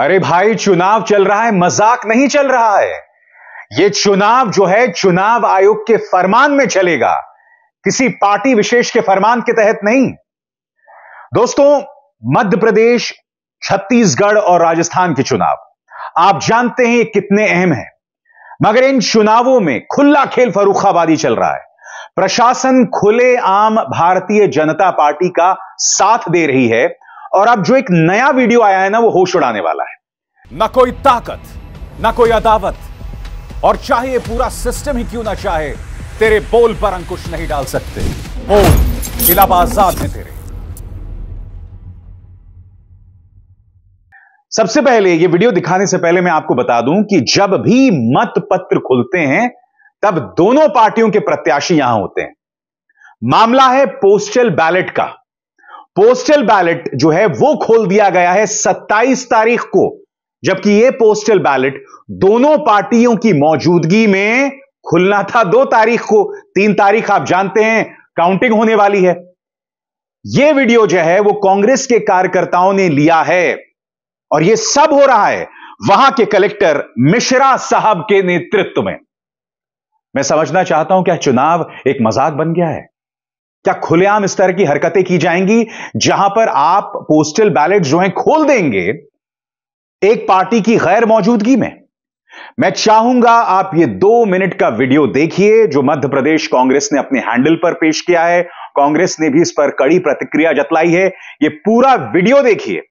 अरे भाई चुनाव चल रहा है मजाक नहीं चल रहा है यह चुनाव जो है चुनाव आयोग के फरमान में चलेगा किसी पार्टी विशेष के फरमान के तहत नहीं दोस्तों मध्य प्रदेश छत्तीसगढ़ और राजस्थान के चुनाव आप जानते हैं कितने अहम हैं मगर इन चुनावों में खुला खेल फरूखाबादी चल रहा है प्रशासन खुले आम भारतीय जनता पार्टी का साथ दे रही है और अब जो एक नया वीडियो आया है ना वो होश उड़ाने वाला है ना कोई ताकत ना कोई अदावत और चाहे पूरा सिस्टम ही क्यों ना चाहे तेरे बोल पर अंकुश नहीं डाल सकते बोल इलाब आजाद है तेरे सबसे पहले ये वीडियो दिखाने से पहले मैं आपको बता दूं कि जब भी मत पत्र खुलते हैं तब दोनों पार्टियों के प्रत्याशी यहां होते हैं मामला है पोस्टल बैलेट का पोस्टल बैलेट जो है वो खोल दिया गया है 27 तारीख को जबकि ये पोस्टल बैलेट दोनों पार्टियों की मौजूदगी में खुलना था दो तारीख को तीन तारीख आप जानते हैं काउंटिंग होने वाली है यह वीडियो जो है वो कांग्रेस के कार्यकर्ताओं ने लिया है और यह सब हो रहा है वहां के कलेक्टर मिश्रा साहब के नेतृत्व में मैं समझना चाहता हूं क्या चुनाव एक मजाक बन गया है क्या खुलेआम इस तरह की हरकतें की जाएंगी जहां पर आप पोस्टल बैलेट जो है खोल देंगे एक पार्टी की गैर मौजूदगी में मैं चाहूंगा आप ये दो मिनट का वीडियो देखिए जो मध्य प्रदेश कांग्रेस ने अपने हैंडल पर पेश किया है कांग्रेस ने भी इस पर कड़ी प्रतिक्रिया जतलाई है ये पूरा वीडियो देखिए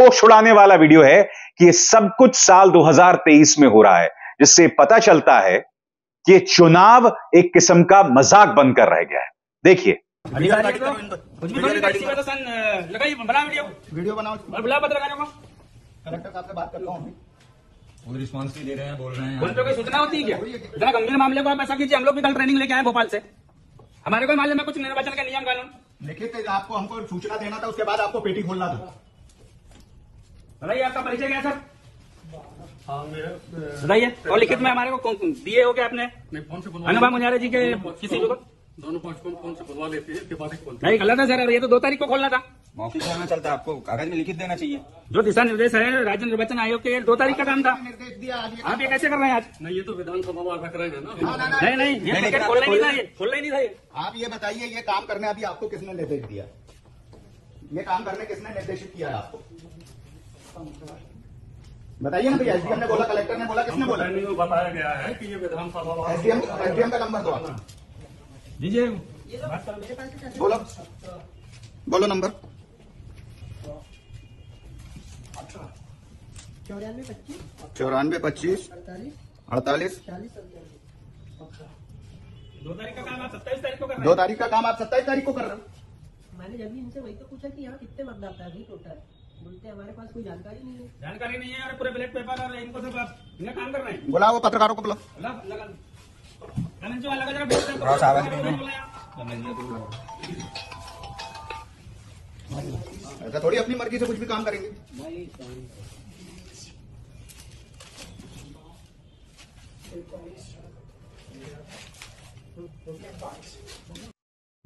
होश उड़ाने वाला वीडियो है कि ये सब कुछ साल 2023 में हो रहा है जिससे पता चलता है कि चुनाव एक किस्म का मजाक बनकर रह गया है देखिए वीडियो बनाओ कलेक्टर साहब से बात कोई रिस्पांस दे रहे हैं बोल रहे हैं कोई सूचना होती क्या इतना गंभीर मामले को आप ऐसा कीजिए हम लोग भी कल ट्रेनिंग लेके आए भोपाल से हमारे को मालूम कुछ निर्वाचन का नियम कानून लिखित तो आपको हमको सूचना देना था उसके बाद आपको पेटी खोलना था बताइए आपका परिचय क्या सर हाँ, बताइए और लिखित में हमारे को दिए हो क्या आपने अनुभव मुंजारे जी के किसी को दोनों पाँच कौन से लेते हैं नहीं गलत है सर ये तो दो तारीख को खोलना था मौखिक खोलना चलता है आपको कागज में लिखित देना चाहिए जो दिशा निर्देश है राज्य निर्वाचन आयोग के दो तारीख का काम था निर्देश दिया आप ये कैसे कर रहे हैं आज नहीं ये तो विधानसभा वाला रख रहे हैं ना नहीं नहीं खोलना ही नहीं खोलना ही था आप ये बताइए ये काम करने अभी आपको किसने निर्देश दिया ये काम करने किसने निर्देशित किया आपको बताइए ना भैया एसडीएम ने बोला कलेक्टर ने बोला किसने बोला नहीं बताया गया है कि ये विधानसभा एसडीएम एसडीएम का नंबर दो आपका दीजिए बोलो बोलो नंबर चौरानवे पच्चीस अड़तालीस दो तारीख का काम आप सत्ताईस तारीख को कर रहे हैं दो तारीख का काम आप सत्ताईस तारीख को कर रहे हो मैंने जब भी इनसे वही तो पूछा कि यहाँ कितने मतदाता है टोटल बोलते हमारे पास कोई जानकारी नहीं है जानकारी नहीं है पूरे ब्लैक पेपर और इनको सब काम कर रहे हैं बोला वो पत्रकारों को बोला ऐसा तो अच्छा, थोड़ी अपनी मर्जी से कुछ भी काम करेंगे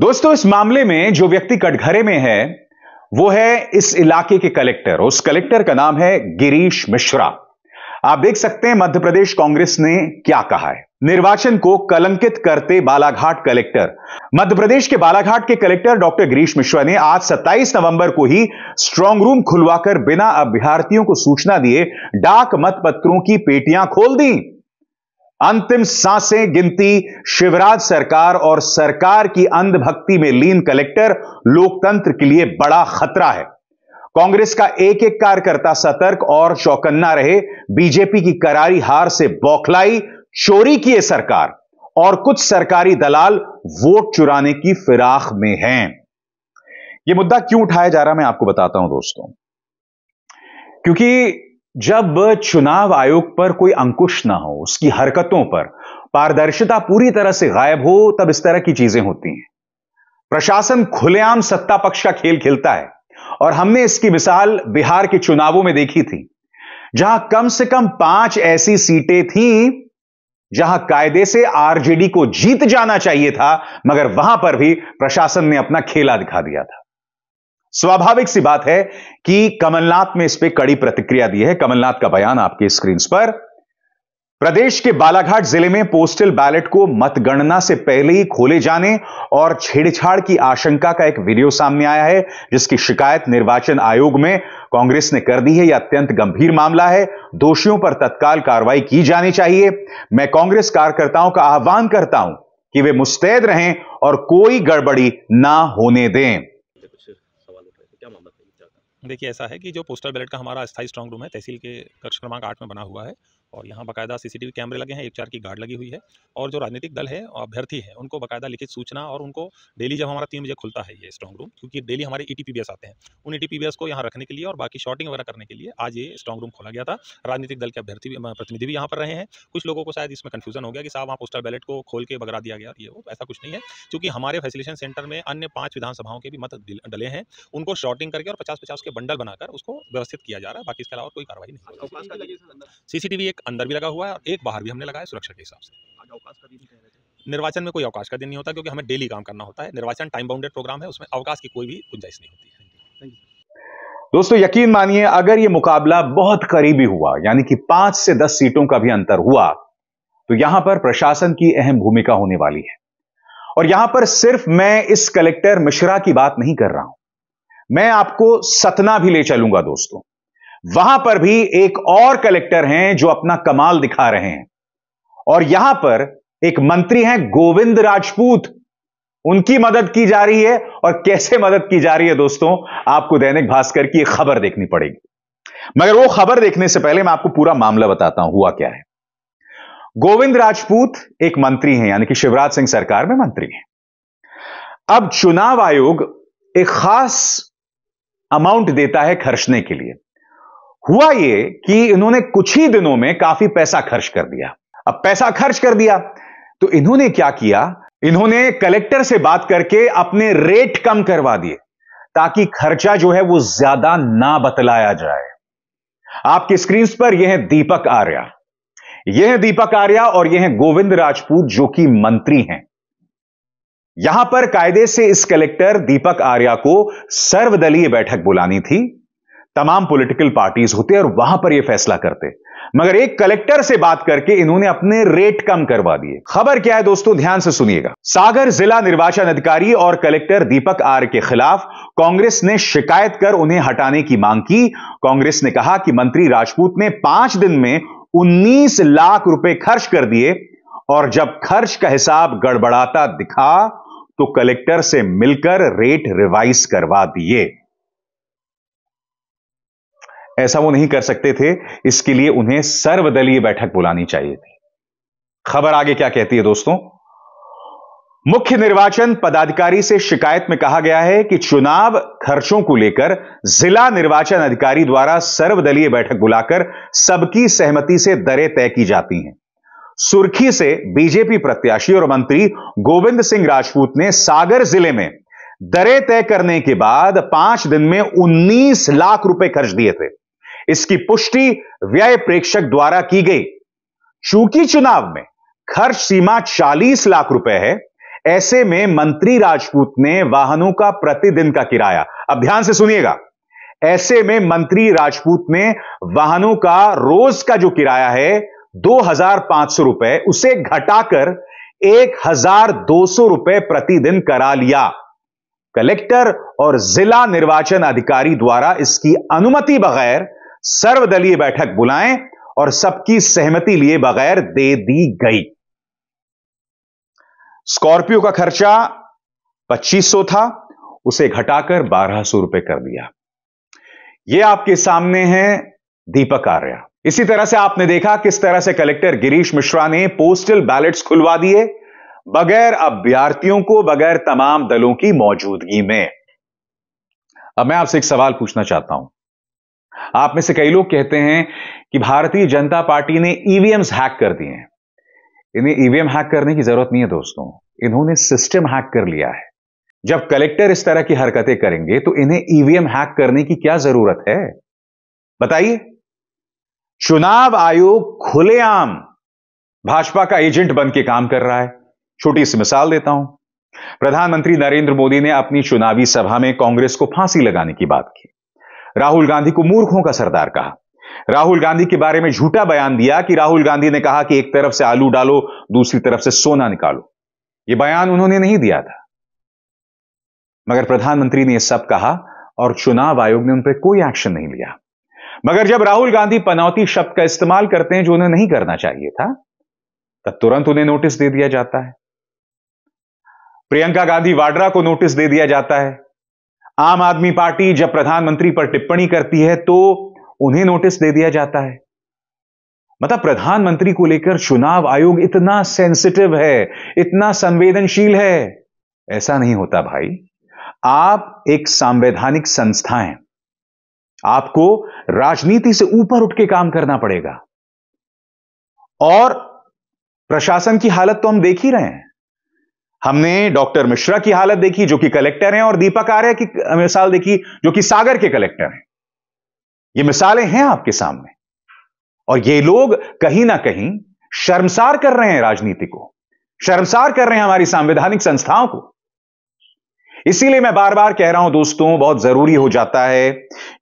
दोस्तों इस मामले में जो व्यक्ति कटघरे में है वो है इस इलाके के कलेक्टर उस कलेक्टर का नाम है गिरीश मिश्रा आप देख सकते हैं मध्य प्रदेश कांग्रेस ने क्या कहा है निर्वाचन को कलंकित करते बालाघाट कलेक्टर मध्य प्रदेश के बालाघाट के कलेक्टर डॉक्टर गिरीश मिश्रा ने आज 27 नवंबर को ही स्ट्रांग रूम खुलवाकर बिना अभ्यर्थियों को सूचना दिए डाक मतपत्रों की पेटियां खोल दी अंतिम सांसें गिनती शिवराज सरकार और सरकार की अंधभक्ति में लीन कलेक्टर लोकतंत्र के लिए बड़ा खतरा है कांग्रेस का एक एक कार्यकर्ता सतर्क और चौकन्ना रहे बीजेपी की करारी हार से बौखलाई चोरी किए सरकार और कुछ सरकारी दलाल वोट चुराने की फिराक में हैं यह मुद्दा क्यों उठाया जा रहा मैं आपको बताता हूं दोस्तों क्योंकि जब चुनाव आयोग पर कोई अंकुश ना हो उसकी हरकतों पर पारदर्शिता पूरी तरह से गायब हो तब इस तरह की चीजें होती हैं प्रशासन खुलेआम सत्ता पक्ष का खेल खेलता है और हमने इसकी मिसाल बिहार के चुनावों में देखी थी जहां कम से कम पांच ऐसी सीटें थीं जहां कायदे से आरजेडी को जीत जाना चाहिए था मगर वहां पर भी प्रशासन ने अपना खेला दिखा दिया था स्वाभाविक सी बात है कि कमलनाथ ने इस पर कड़ी प्रतिक्रिया दी है कमलनाथ का बयान आपके स्क्रीन पर प्रदेश के बालाघाट जिले में पोस्टल बैलेट को मतगणना से पहले ही खोले जाने और छेड़छाड़ की आशंका का एक वीडियो सामने आया है जिसकी शिकायत निर्वाचन आयोग में कांग्रेस ने कर दी है यह अत्यंत गंभीर मामला है दोषियों पर तत्काल कार्रवाई की जानी चाहिए मैं कांग्रेस कार्यकर्ताओं का आह्वान करता हूं कि वे मुस्तैद रहें और कोई गड़बड़ी ना होने दें देखिए ऐसा है कि जो पोस्टल बैलेट का हमारा स्थायी स्ट्रांग रूम है तहसील के कक्ष क्रमांक आठ में बना हुआ है और यहाँ बाकायदा सीसीटीवी कैमरे लगे हैं एक चार की गार्ड लगी हुई है और जो राजनीतिक दल है अभ्यर्थी है उनको बाकायदा लिखित सूचना और उनको डेली जब हमारा तीन बजे खुलता है ये स्ट्रॉन्ग रूम क्योंकि डेली हमारे ई e आते हैं उन ई e को यहाँ रखने के लिए और बाकी शॉर्टिंग वगैरह करने के लिए आज ये स्ट्रॉन्ग रूम खोला गया था राजनीतिक दल के अभ्यर्थी प्रतिनिधि भी यहाँ पर रहे हैं कुछ लोगों को शायद इसमें कन्फ्यूजन हो गया कि साहब वहाँ पोस्टल बैलेट को खोल के बगरा दिया गया ये वो ऐसा कुछ नहीं है क्योंकि हमारे फैसिलेशन सेंटर में अन्य पाँच विधानसभाओं के भी मत डले हैं उनको शॉर्टिंग करके और पचास पचास के बंडल बनाकर उसको व्यवस्थित किया जा रहा है बाकी इसके अलावा कोई कार्रवाई नहीं सीसीटीवी एक अंदर भी लगा हुआ है और एक बाहर भी हमने लगाया सुरक्षा के हिसाब से निर्वाचन में कोई अवकाश का दिन नहीं होता क्योंकि हमें डेली काम करना होता है निर्वाचन टाइम बाउंडेड प्रोग्राम है उसमें अवकाश की कोई भी गुंजाइश नहीं होती है दोस्तों यकीन मानिए अगर ये मुकाबला बहुत करीबी हुआ यानी कि पांच से दस सीटों का भी अंतर हुआ तो यहां पर प्रशासन की अहम भूमिका होने वाली है और यहां पर सिर्फ मैं इस कलेक्टर मिश्रा की बात नहीं कर रहा हूं मैं आपको सतना भी ले चलूंगा दोस्तों वहां पर भी एक और कलेक्टर हैं जो अपना कमाल दिखा रहे हैं और यहां पर एक मंत्री हैं गोविंद राजपूत उनकी मदद की जा रही है और कैसे मदद की जा रही है दोस्तों आपको दैनिक भास्कर की खबर देखनी पड़ेगी मगर वो खबर देखने से पहले मैं आपको पूरा मामला बताता हूं हुआ क्या है गोविंद राजपूत एक मंत्री हैं यानी कि शिवराज सिंह सरकार में मंत्री हैं अब चुनाव आयोग एक खास अमाउंट देता है खर्चने के लिए हुआ ये कि इन्होंने कुछ ही दिनों में काफी पैसा खर्च कर दिया अब पैसा खर्च कर दिया तो इन्होंने क्या किया इन्होंने कलेक्टर से बात करके अपने रेट कम करवा दिए ताकि खर्चा जो है वो ज्यादा ना बतलाया जाए आपके स्क्रीन पर यह है दीपक आर्या यह है दीपक आर्या और यह है गोविंद राजपूत जो कि मंत्री हैं यहां पर कायदे से इस कलेक्टर दीपक आर्या को सर्वदलीय बैठक बुलानी थी तमाम पॉलिटिकल पार्टीज होते और वहां पर ये फैसला करते मगर एक कलेक्टर से बात करके इन्होंने अपने रेट कम करवा दिए खबर क्या है दोस्तों ध्यान से सुनिएगा सागर जिला निर्वाचन अधिकारी और कलेक्टर दीपक आर के खिलाफ कांग्रेस ने शिकायत कर उन्हें हटाने की मांग की कांग्रेस ने कहा कि मंत्री राजपूत ने पांच दिन में उन्नीस लाख रुपए खर्च कर दिए और जब खर्च का हिसाब गड़बड़ाता दिखा तो कलेक्टर से मिलकर रेट रिवाइज करवा दिए ऐसा वो नहीं कर सकते थे इसके लिए उन्हें सर्वदलीय बैठक बुलानी चाहिए थी खबर आगे क्या कहती है दोस्तों मुख्य निर्वाचन पदाधिकारी से शिकायत में कहा गया है कि चुनाव खर्चों को लेकर जिला निर्वाचन अधिकारी द्वारा सर्वदलीय बैठक बुलाकर सबकी सहमति से दरें तय की जाती हैं सुर्खी से बीजेपी प्रत्याशी और मंत्री गोविंद सिंह राजपूत ने सागर जिले में दरें तय करने के बाद पांच दिन में 19 लाख रुपए खर्च दिए थे इसकी पुष्टि व्यय प्रेक्षक द्वारा की गई चूंकि चुनाव में खर्च सीमा 40 लाख रुपए है ऐसे में मंत्री राजपूत ने वाहनों का प्रतिदिन का किराया अब ध्यान से सुनिएगा ऐसे में मंत्री राजपूत ने वाहनों का रोज का जो किराया है दो हजार पांच सौ रुपए उसे घटाकर एक हजार दो सौ रुपए प्रतिदिन करा लिया कलेक्टर और जिला निर्वाचन अधिकारी द्वारा इसकी अनुमति बगैर सर्वदलीय बैठक बुलाएं और सबकी सहमति लिए बगैर दे दी गई स्कॉर्पियो का खर्चा 2500 था उसे घटाकर 1200 रुपए कर दिया यह आपके सामने है दीपक आर्या इसी तरह से आपने देखा किस तरह से कलेक्टर गिरीश मिश्रा ने पोस्टल बैलेट्स खुलवा दिए बगैर अभ्यर्थियों को बगैर तमाम दलों की मौजूदगी में अब मैं आपसे एक सवाल पूछना चाहता हूं आप में से कई लोग कहते हैं कि भारतीय जनता पार्टी ने ईवीएम्स e हैक कर दिए हैं इन्हें ईवीएम e हैक करने की जरूरत नहीं है दोस्तों इन्होंने सिस्टम हैक कर लिया है जब कलेक्टर इस तरह की हरकतें करेंगे तो इन्हें ईवीएम e हैक करने की क्या जरूरत है बताइए चुनाव आयोग खुलेआम भाजपा का एजेंट बन के काम कर रहा है छोटी सी मिसाल देता हूं प्रधानमंत्री नरेंद्र मोदी ने अपनी चुनावी सभा में कांग्रेस को फांसी लगाने की बात की राहुल गांधी को मूर्खों का सरदार कहा राहुल गांधी के बारे में झूठा बयान दिया कि राहुल गांधी ने कहा कि एक तरफ से आलू डालो दूसरी तरफ से सोना निकालो यह बयान उन्होंने नहीं दिया था मगर प्रधानमंत्री ने यह सब कहा और चुनाव आयोग ने उन पर कोई एक्शन नहीं लिया मगर जब राहुल गांधी पनौती शब्द का इस्तेमाल करते हैं जो उन्हें नहीं करना चाहिए था तब तुरंत उन्हें नोटिस दे दिया जाता है प्रियंका गांधी वाड्रा को नोटिस दे दिया जाता है आम आदमी पार्टी जब प्रधानमंत्री पर टिप्पणी करती है तो उन्हें नोटिस दे दिया जाता है मतलब प्रधानमंत्री को लेकर चुनाव आयोग इतना सेंसिटिव है इतना संवेदनशील है ऐसा नहीं होता भाई आप एक संवैधानिक संस्था हैं आपको राजनीति से ऊपर उठ के काम करना पड़ेगा और प्रशासन की हालत तो हम देख ही रहे हैं हमने डॉक्टर मिश्रा की हालत देखी जो कि कलेक्टर हैं और दीपक आर्य की मिसाल देखी जो कि सागर के कलेक्टर हैं ये मिसालें हैं आपके सामने और ये लोग कहीं ना कहीं शर्मसार कर रहे हैं राजनीति को शर्मसार कर रहे हैं हमारी संवैधानिक संस्थाओं को इसीलिए मैं बार बार कह रहा हूं दोस्तों बहुत जरूरी हो जाता है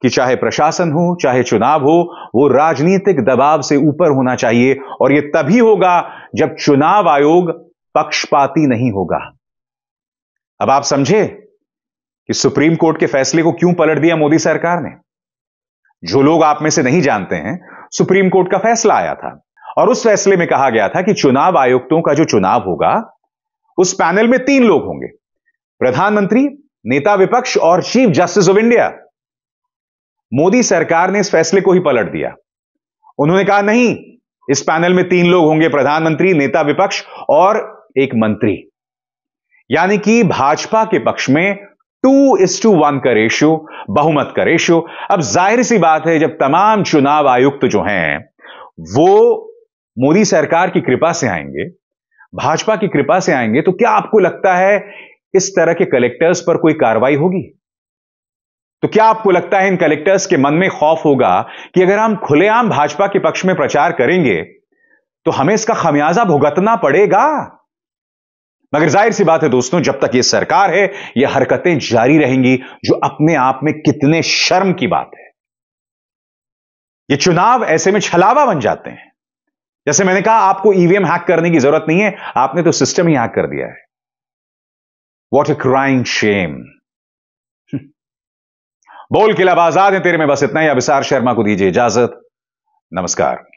कि चाहे प्रशासन हो चाहे चुनाव हो वो राजनीतिक दबाव से ऊपर होना चाहिए और ये तभी होगा जब चुनाव आयोग पक्षपाती नहीं होगा अब आप समझे कि सुप्रीम कोर्ट के फैसले को क्यों पलट दिया मोदी सरकार ने जो लोग आप में से नहीं जानते हैं सुप्रीम कोर्ट का फैसला आया था और उस फैसले में कहा गया था कि चुनाव आयुक्तों का जो चुनाव होगा उस पैनल में तीन लोग होंगे प्रधानमंत्री नेता विपक्ष और chief justice of India Modi सरकार ने इस फैसले को ही पलट दिया उन्होंने कहा नहीं इस पैनल में तीन लोग होंगे प्रधानमंत्री नेता विपक्ष और एक मंत्री यानी कि भाजपा के पक्ष में टू इस टू वन का रेशियो बहुमत का रेशियो अब जाहिर सी बात है जब तमाम चुनाव आयुक्त जो हैं वो मोदी सरकार की कृपा से आएंगे भाजपा की कृपा से आएंगे तो क्या आपको लगता है इस तरह के कलेक्टर्स पर कोई कार्रवाई होगी तो क्या आपको लगता है इन कलेक्टर्स के मन में खौफ होगा कि अगर हम खुलेआम भाजपा के पक्ष में प्रचार करेंगे तो हमें इसका खमियाजा भुगतना पड़ेगा मगर जाहिर सी बात है दोस्तों जब तक ये सरकार है ये हरकतें जारी रहेंगी जो अपने आप में कितने शर्म की बात है ये चुनाव ऐसे में छलावा बन जाते हैं जैसे मैंने कहा आपको ईवीएम e हैक करने की जरूरत नहीं है आपने तो सिस्टम ही हैक कर दिया है वॉट ए क्राइंग शेम बोल किला आजाद है तेरे में बस इतना ही अभिसार शर्मा को दीजिए इजाजत नमस्कार